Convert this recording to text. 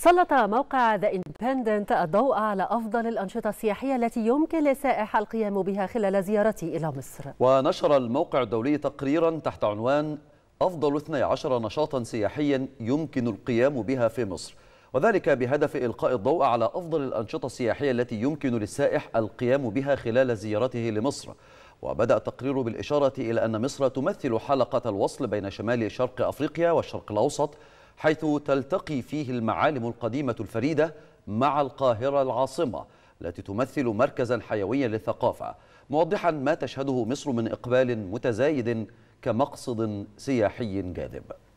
سلط موقع ذا اندبندنت الضوء على أفضل الأنشطة السياحية التي يمكن للسائح القيام بها خلال زيارته إلى مصر ونشر الموقع الدولي تقريرا تحت عنوان أفضل 12 نشاطا سياحيا يمكن القيام بها في مصر وذلك بهدف إلقاء الضوء على أفضل الأنشطة السياحية التي يمكن للسائح القيام بها خلال زيارته لمصر وبدأ التقرير بالإشارة إلى أن مصر تمثل حلقة الوصل بين شمال شرق أفريقيا والشرق الأوسط حيث تلتقي فيه المعالم القديمة الفريدة مع القاهرة العاصمة التي تمثل مركزا حيويا للثقافة موضحا ما تشهده مصر من إقبال متزايد كمقصد سياحي جاذب